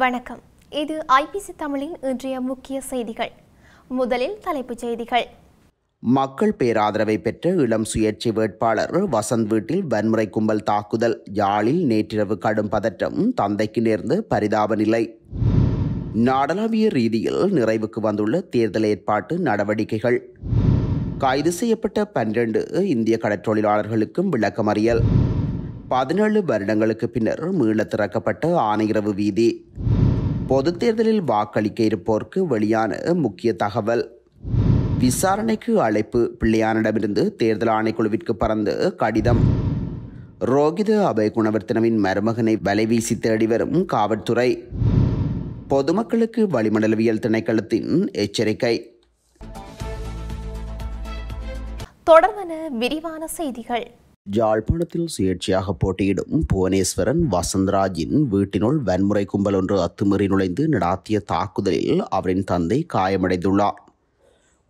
வணக்கம் இது ஐபிசி தமிழின் இன்றைய முக்கிய செய்திகள் முதலில் தலைப்புச் செய்திகள் மக்கள் பேராதரவை பெற்ற இளம் சுயேட்சை வேட்பாளர் வசந்த் வீட்டில் வன்முறை கும்பல் தாக்குதல் யாழில் நேற்றிரவு கடும் பதற்றம் தந்தைக்கு நேர்ந்து பரிதாப நிலை நாடளாவிய ரீதியில் நிறைவுக்கு வந்துள்ள தேர்தல் ஏற்பாட்டு நடவடிக்கைகள் கைது செய்யப்பட்ட பன்னிரண்டு இந்திய கடற்றொழிலாளர்களுக்கும் விளக்கமறியல் பதினேழு வருடங்களுக்கு பின்னர் மீள திறக்கப்பட்ட ஆணையரவு வீதி பொதுத் தேர்தலில் வாக்களிக்க இருப்போருக்கு வெளியான முக்கிய தகவல் விசாரணைக்கு அழைப்பு பிள்ளையானிடமிருந்து தேர்தல் ஆணைக்குழுவிற்கு பறந்து கடிதம் ரோகித அபய குணவர்த்தனவின் மருமகனை வலைவீசி தேடி வரும் காவல்துறை பொதுமக்களுக்கு வளிமண்டலவியல் திணைக்களத்தின் எச்சரிக்கை தொடர்பான விரிவான செய்திகள் ஜாழ்ப்பாணத்தில் சுயேட்சையாக போட்டியிடும் புவனேஸ்வரன் வசந்தராஜின் வீட்டினுள் வன்முறை கும்பல் ஒன்று அத்துமீறி நுழைந்து நடாத்திய தாக்குதலில் அவரின் தந்தை காயமடைந்துள்ளார்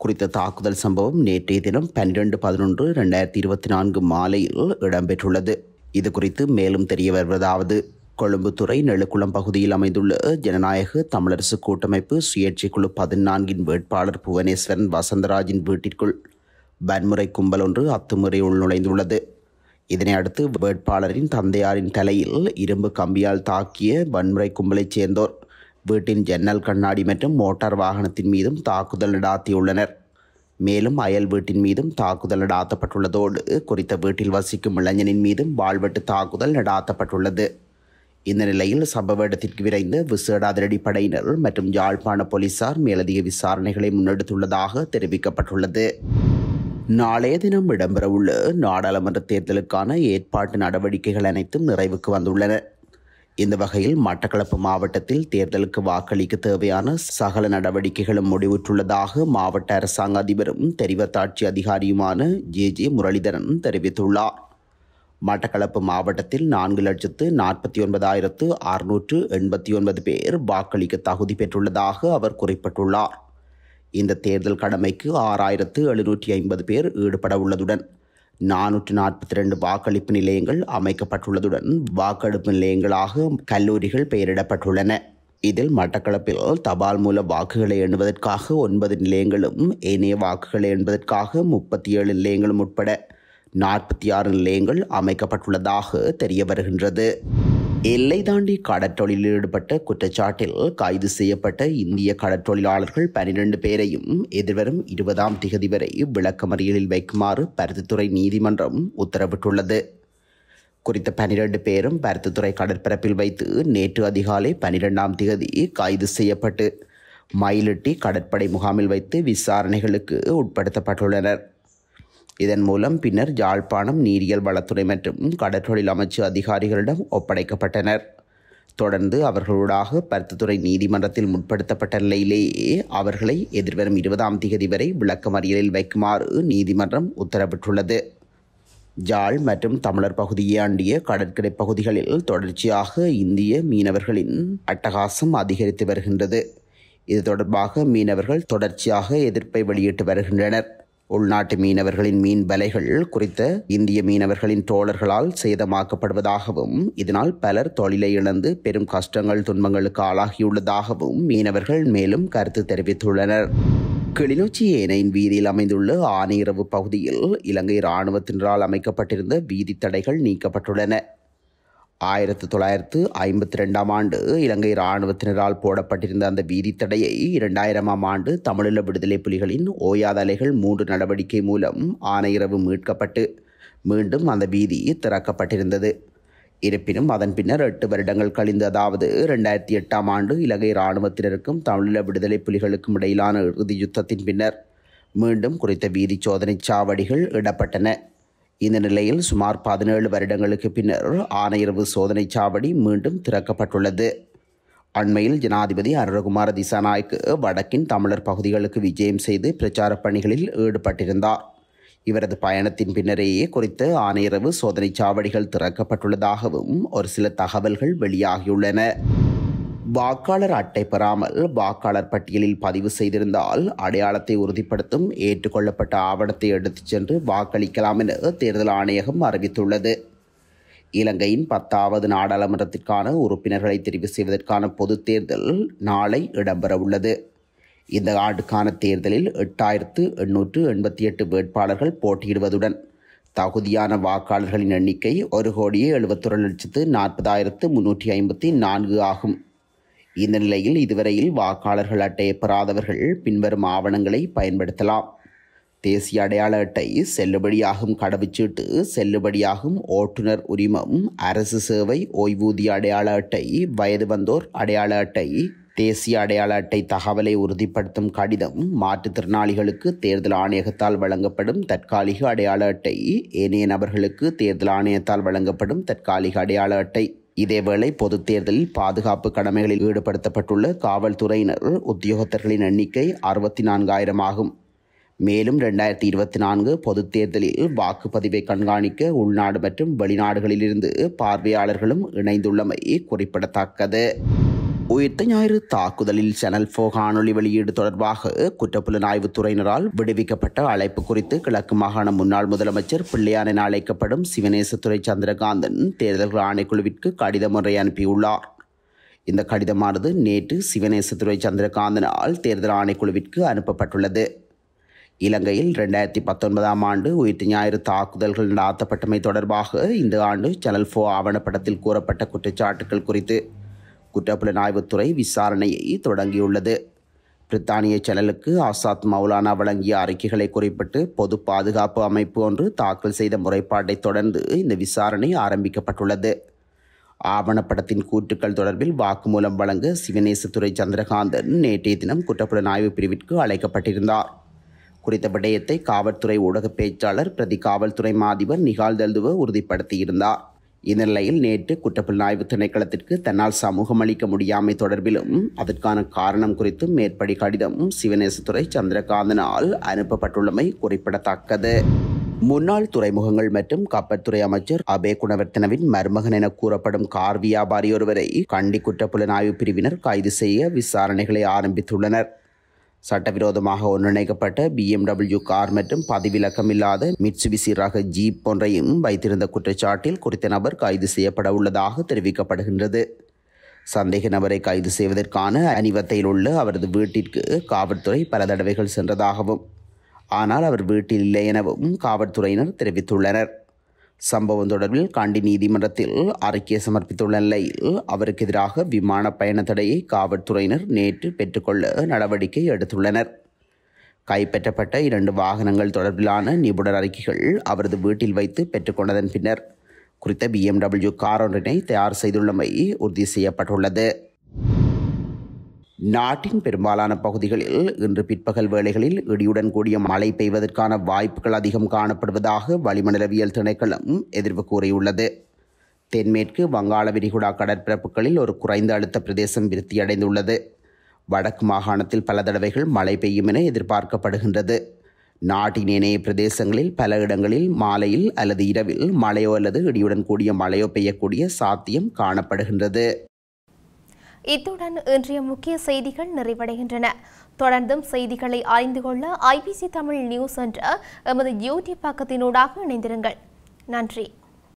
குறித்த தாக்குதல் சம்பவம் நேற்றைய தினம் பன்னிரண்டு பதினொன்று ரெண்டாயிரத்தி இருபத்தி நான்கு மாலையில் இடம்பெற்றுள்ளது இது குறித்து மேலும் தெரிய வருவதாவது கொழும்புத்துறை நெழுக்குளம் பகுதியில் அமைந்துள்ள ஜனநாயக தமிழரசு கூட்டமைப்பு சுயேட்சைக்குழு பதினான்கின் வேட்பாளர் புவனேஸ்வரன் வசந்தராஜின் வீட்டிற்குள் வன்முறை கும்பல் ஒன்று அத்துமுறை உள்நுழைந்துள்ளது இதனை அடுத்து வேட்பாளரின் தந்தையாரின் தலையில் இரும்பு கம்பியால் தாக்கிய வன்முறை கும்பலைச் சேர்ந்தோர் வீட்டின் ஜன்னல் கண்ணாடி மற்றும் மோட்டார் வாகனத்தின் மீதும் தாக்குதல் நடாத்தியுள்ளனர் மேலும் அயல் வீட்டின் மீதும் தாக்குதல் நடாத்தப்பட்டுள்ளதோடு குறித்த வீட்டில் வசிக்கும் இளைஞனின் மீதும் வாழ்வெட்டு தாக்குதல் நடாத்தப்பட்டுள்ளது இந்த நிலையில் சம்பவ இடத்திற்கு விரைந்து விசேட படையினர் மற்றும் யாழ்ப்பாண போலீசார் மேலதிக விசாரணைகளை முன்னெடுத்துள்ளதாக தெரிவிக்கப்பட்டுள்ளது நாளைய தினம் இடம்பெறவுள்ள நாடாளுமன்ற தேர்தலுக்கான ஏற்பாட்டு நடவடிக்கைகள் அனைத்தும் நிறைவுக்கு வந்துள்ளன இந்த வகையில் மட்டக்களப்பு மாவட்டத்தில் தேர்தலுக்கு வாக்களிக்க தேவையான சகல நடவடிக்கைகளும் முடிவுற்றுள்ளதாக மாவட்ட அரசாங்க அதிபரும் தெரிவத்தாட்சி அதிகாரியுமான ஜே ஜே முரளிதரன் தெரிவித்துள்ளார் மட்டக்களப்பு மாவட்டத்தில் நான்கு லட்சத்து நாற்பத்தி ஒன்பதாயிரத்து அறுநூற்று எண்பத்தி ஒன்பது பேர் வாக்களிக்க தகுதி பெற்றுள்ளதாக அவர் குறிப்பிட்டுள்ளார் இந்த தேர்தல் கடமைக்கு ஆறாயிரத்து எழுநூற்றி ஐம்பது பேர் ஈடுபட உள்ளதுடன் நானூற்று நாற்பத்தி ரெண்டு வாக்களிப்பு நிலையங்கள் அமைக்கப்பட்டுள்ளதுடன் வாக்கெடுப்பு நிலையங்களாக கல்லூரிகள் பெயரிடப்பட்டுள்ளன இதில் மட்டக்களப்பில் தபால் மூல வாக்குகளை எண்ணுவதற்காக ஒன்பது நிலையங்களும் ஏனைய வாக்குகளை எண்பதற்காக முப்பத்தி ஏழு நிலையங்களும் உட்பட நாற்பத்தி ஆறு நிலையங்கள் அமைக்கப்பட்டுள்ளதாக தெரிய வருகின்றது எல்லை தாண்டி கடற்றொழிலில் ஈடுபட்ட குற்றச்சாட்டில் கைது செய்யப்பட்ட இந்திய கடற்றொழிலாளர்கள் பனிரெண்டு பேரையும் எதிர்வரும் இருபதாம் திகதி வரை விளக்கமறியலில் வைக்குமாறு பருத்தித்துறை நீதிமன்றம் உத்தரவிட்டுள்ளது குறித்த பனிரெண்டு பேரும் பருத்தித்துறை கடற்பரப்பில் வைத்து நேற்று அதிகாலை பனிரெண்டாம் திகதி கைது செய்யப்பட்டு மயிலிட்டி கடற்படை முகாமில் வைத்து விசாரணைகளுக்கு உட்படுத்தப்பட்டுள்ளனர் இதன் மூலம் பின்னர் யாழ்ப்பாணம் நீரியல் வளத்துறை மற்றும் கடற்றொழில் அமைச்சு அதிகாரிகளிடம் ஒப்படைக்கப்பட்டனர் தொடர்ந்து அவர்களூடாக பருத்துத்துறை நீதிமன்றத்தில் முற்படுத்தப்பட்ட நிலையிலேயே அவர்களை எதிர்வரும் இருபதாம் தேதி வரை விளக்கமறியலில் வைக்குமாறு நீதிமன்றம் உத்தரவிட்டுள்ளது ஜாழ் மற்றும் தமிழர் பகுதியை ஆண்டிய கடற்கரை பகுதிகளில் தொடர்ச்சியாக இந்திய மீனவர்களின் அட்டகாசம் அதிகரித்து வருகின்றது இது தொடர்பாக மீனவர்கள் தொடர்ச்சியாக எதிர்ப்பை வெளியிட்டு வருகின்றனர் உள்நாட்டு மீனவர்களின் மீன் வலைகள் குறித்த இந்திய மீனவர்களின் தோழர்களால் சேதமாக்கப்படுவதாகவும் இதனால் பலர் தொழிலை இழந்து பெரும் கஷ்டங்கள் துன்பங்களுக்கு ஆளாகியுள்ளதாகவும் மீனவர்கள் மேலும் கருத்து தெரிவித்துள்ளனர் கிளிநொச்சி ஏனையின் வீதியில் அமைந்துள்ள ஆணையரவு பகுதியில் இலங்கை இராணுவத்தினரால் அமைக்கப்பட்டிருந்த வீதி தடைகள் நீக்கப்பட்டுள்ளன ஆயிரத்தி தொள்ளாயிரத்து ஐம்பத்தி ரெண்டாம் ஆண்டு இலங்கை இராணுவத்தினரால் போடப்பட்டிருந்த அந்த வீதித்தடையை இரண்டாயிரமாம் ஆண்டு தமிழீழ விடுதலை புலிகளின் ஓயாத அலைகள் மூன்று நடவடிக்கை மூலம் ஆனையிரவு மீட்கப்பட்டு மீண்டும் அந்த வீதி திறக்கப்பட்டிருந்தது இருப்பினும் அதன் பின்னர் எட்டு வருடங்கள் கழிந்து அதாவது ரெண்டாயிரத்தி எட்டாம் ஆண்டு இலங்கை இராணுவத்தினருக்கும் தமிழீழ விடுதலை புலிகளுக்கும் இடையிலான இறுதி யுத்தத்தின் பின்னர் மீண்டும் குறித்த வீதி சோதனை சாவடிகள் இடப்பட்டன இந்த நிலையில் சுமார் பதினேழு வருடங்களுக்கு பின்னர் ஆணையரவு சோதனை சாவடி மீண்டும் திறக்கப்பட்டுள்ளது அண்மையில் ஜனாதிபதி அருணகுமார திசாநாயக்கு வடக்கின் தமிழர் பகுதிகளுக்கு விஜயம் செய்து பிரச்சார பணிகளில் ஈடுபட்டிருந்தார் இவரது பயணத்தின் பின்னரேயே குறித்து ஆணையரவு சோதனை சாவடிகள் திறக்கப்பட்டுள்ளதாகவும் ஒரு சில தகவல்கள் வெளியாகியுள்ளன வாக்காளர் அட்டை பெறாமல் வாக்காளர் பட்டியலில் பதிவு செய்திருந்தால் அடையாளத்தை உறுதிப்படுத்தும் ஏற்றுக்கொள்ளப்பட்ட ஆவணத்தை எடுத்துச் சென்று வாக்களிக்கலாம் என தேர்தல் ஆணையகம் அறிவித்துள்ளது இலங்கையின் பத்தாவது நாடாளுமன்றத்திற்கான உறுப்பினர்களை தெரிவு செய்வதற்கான பொது தேர்தல் நாளை இடம்பெறவுள்ளது இந்த ஆண்டுக்கான தேர்தலில் எட்டாயிரத்து எண்ணூற்று எண்பத்தி எட்டு வேட்பாளர்கள் போட்டியிடுவதுடன் தகுதியான வாக்காளர்களின் எண்ணிக்கை ஒரு கோடியே எழுபத்தொரு லட்சத்து நாற்பதாயிரத்து முன்னூற்றி ஐம்பத்தி நான்கு ஆகும் இந்த நிலையில் இதுவரையில் வாக்காளர்கள் அட்டையை பெறாதவர்கள் பின்வரும் ஆவணங்களை பயன்படுத்தலாம் தேசிய அடையாள அட்டை செல்லுபடியாகும் கடவுச்சீட்டு செல்லுபடியாகும் ஓட்டுநர் உரிமம் அரசு சேவை ஓய்வூதிய அடையாள அட்டை வயது வந்தோர் அடையாள அட்டை தேசிய அடையாள அட்டை தகவலை உறுதிப்படுத்தும் கடிதம் மாற்றுத்திறனாளிகளுக்கு தேர்தல் ஆணையகத்தால் வழங்கப்படும் தற்காலிக அடையாள அட்டை ஏனைய நபர்களுக்கு தேர்தல் ஆணையத்தால் வழங்கப்படும் தற்காலிக அடையாள அட்டை இதேவேளை பொது தேர்தலில் பாதுகாப்பு கடமைகளில் ஈடுபடுத்தப்பட்டுள்ள காவல்துறையினர் உத்தியோகத்தர்களின் எண்ணிக்கை அறுபத்தி நான்காயிரம் ஆகும் மேலும் ரெண்டாயிரத்தி இருபத்தி நான்கு பொதுத் தேர்தலில் வாக்குப்பதிவை கண்காணிக்க உள்நாடு மற்றும் வெளிநாடுகளிலிருந்து பார்வையாளர்களும் இணைந்துள்ளமை குறிப்பிடத்தக்கது உயிர்த்த ஞாயிறு தாக்குதலில் சேனல் போ காணொலி வெளியீடு தொடர்பாக துறையினரால் விடுவிக்கப்பட்ட அழைப்பு குறித்து கிழக்கு மாகாண முன்னாள் முதலமைச்சர் பிள்ளையானென என அழைக்கப்படும் சிவநேசத்துறை சந்திரகாந்தன் தேர்தல்கள் ஆணைக்குழுவிற்கு கடிதம் ஒன்றை அனுப்பியுள்ளார் இந்த கடிதமானது நேற்று சிவநேசத்துறை சந்திரகாந்தனால் தேர்தல் ஆணைக்குழுவிற்கு அனுப்பப்பட்டுள்ளது இலங்கையில் ரெண்டாயிரத்தி பத்தொன்பதாம் ஆண்டு உயிர்த்து ஞாயிறு தாக்குதல்கள் நடாத்தப்பட்டமை தொடர்பாக இந்த ஆண்டு சனல் ஃபோ ஆவணப்படத்தில் கூறப்பட்ட குற்றச்சாட்டுகள் குறித்து குற்றப்புலனாய்வுத்துறை விசாரணையை தொடங்கியுள்ளது பிரித்தானிய சேனலுக்கு ஆசாத் மௌலானா வழங்கிய அறிக்கைகளை குறிப்பிட்டு பொது பாதுகாப்பு அமைப்பு ஒன்று தாக்கல் செய்த முறைப்பாட்டை தொடர்ந்து இந்த விசாரணை ஆரம்பிக்கப்பட்டுள்ளது ஆவணப்படத்தின் கூற்றுக்கள் தொடர்பில் வாக்குமூலம் வழங்க சிவநேசத்துறை சந்திரகாந்தன் நேற்றைய தினம் குற்றப்புலனாய்வு பிரிவிற்கு அழைக்கப்பட்டிருந்தார் குறித்த விடயத்தை காவல்துறை ஊடக பேச்சாளர் பிரதி காவல்துறை மாதிபர் நிகால் தல்துவ உறுதிப்படுத்தியிருந்தார் இந்நிலையில் நேற்று குற்றப்புலனாய்வு திணைக்களத்திற்கு தன்னால் சமூகம் அளிக்க முடியாமை தொடர்பிலும் அதற்கான காரணம் குறித்தும் மேற்படி கடிதம் சிவநேசத்துறை சந்திரகாந்தனால் அனுப்பப்பட்டுள்ளமை குறிப்பிடத்தக்கது முன்னாள் துறைமுகங்கள் மற்றும் கப்பற்துறை அமைச்சர் அபே குணவர்த்தனவின் மருமகன் என கூறப்படும் கார் வியாபாரி ஒருவரை கண்டி குற்றப்புலனாய்வு பிரிவினர் கைது செய்ய விசாரணைகளை ஆரம்பித்துள்ளனர் சட்டவிரோதமாக ஒன்றிணைக்கப்பட்ட பிஎம்டபிள்யூ கார் மற்றும் பதிவிலக்கம் இல்லாத மிட்சுபிசி ரக ஜீப் ஒன்றையும் வைத்திருந்த குற்றச்சாட்டில் குறித்த நபர் கைது செய்யப்பட உள்ளதாக தெரிவிக்கப்படுகின்றது சந்தேக நபரை கைது செய்வதற்கான அணிவத்தையில் உள்ள அவரது வீட்டிற்கு காவல்துறை பல தடவைகள் சென்றதாகவும் ஆனால் அவர் வீட்டில் இல்லை எனவும் காவல்துறையினர் தெரிவித்துள்ளனர் சம்பவம் தொடர்பில் காண்டி நீதிமன்றத்தில் அறிக்கை சமர்ப்பித்துள்ள நிலையில் அவருக்கு எதிராக விமான பயண தடையை காவல்துறையினர் நேற்று பெற்றுக்கொள்ள நடவடிக்கை எடுத்துள்ளனர் கைப்பற்றப்பட்ட இரண்டு வாகனங்கள் தொடர்பிலான நிபுணர் அறிக்கைகள் அவரது வீட்டில் வைத்து பெற்றுக்கொண்டதன் பின்னர் குறித்த பிஎம்டபிள்யூ கார் ஒன்றினை தயார் செய்துள்ளமை உறுதி செய்யப்பட்டுள்ளது நாட்டின் பெரும்பாலான பகுதிகளில் இன்று பிற்பகல் வேளைகளில் இடியுடன் கூடிய மழை பெய்வதற்கான வாய்ப்புகள் அதிகம் காணப்படுவதாக வளிமண்டலவியல் திணைக்களம் எதிர்வு கூறியுள்ளது தென்மேற்கு வங்காள விரிகுடா கடற்பரப்புகளில் ஒரு குறைந்த அழுத்த பிரதேசம் விருத்தியடைந்துள்ளது வடக்கு மாகாணத்தில் பல தடவைகள் மழை பெய்யும் என எதிர்பார்க்கப்படுகின்றது நாட்டின் இணைய பிரதேசங்களில் பல இடங்களில் மாலையில் அல்லது இரவில் மழையோ அல்லது இடியுடன் கூடிய மழையோ பெய்யக்கூடிய சாத்தியம் காணப்படுகின்றது இத்துடன் இன்றைய முக்கிய செய்திகள் நிறைவடைகின்றன தொடர்ந்தும் செய்திகளை அறிந்து கொள்ள ஐபிசி தமிழ் நியூஸ் என்ற எமது யூடியூப் பக்கத்தினூடாக இணைந்திருங்கள் நன்றி